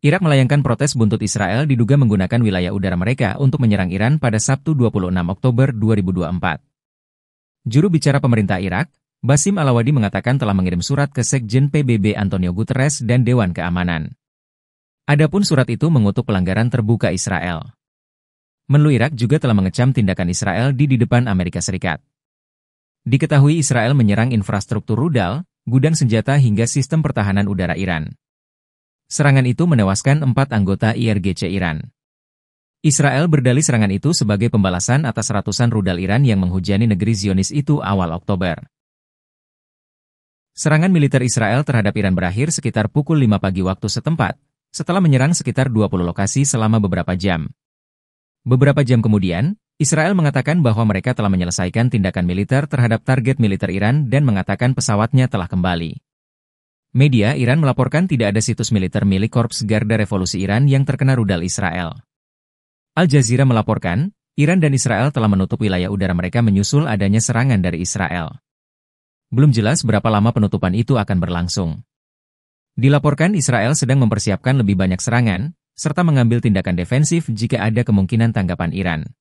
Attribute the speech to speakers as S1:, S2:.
S1: Irak melayangkan protes buntut Israel diduga menggunakan wilayah udara mereka untuk menyerang Iran pada Sabtu 26 Oktober 2024. Juru bicara pemerintah Irak, Basim Alawadi mengatakan telah mengirim surat ke Sekjen PBB Antonio Guterres dan Dewan Keamanan. Adapun surat itu mengutuk pelanggaran terbuka Israel. Menlu Irak juga telah mengecam tindakan Israel di di depan Amerika Serikat. Diketahui Israel menyerang infrastruktur rudal, gudang senjata hingga sistem pertahanan udara Iran. Serangan itu menewaskan empat anggota IRGC Iran. Israel berdalih serangan itu sebagai pembalasan atas ratusan rudal Iran yang menghujani negeri Zionis itu awal Oktober. Serangan militer Israel terhadap Iran berakhir sekitar pukul 5 pagi waktu setempat, setelah menyerang sekitar 20 lokasi selama beberapa jam. Beberapa jam kemudian, Israel mengatakan bahwa mereka telah menyelesaikan tindakan militer terhadap target militer Iran dan mengatakan pesawatnya telah kembali. Media Iran melaporkan tidak ada situs militer milik Korps Garda Revolusi Iran yang terkena rudal Israel. Al Jazeera melaporkan, Iran dan Israel telah menutup wilayah udara mereka menyusul adanya serangan dari Israel. Belum jelas berapa lama penutupan itu akan berlangsung. Dilaporkan Israel sedang mempersiapkan lebih banyak serangan, serta mengambil tindakan defensif jika ada kemungkinan tanggapan Iran.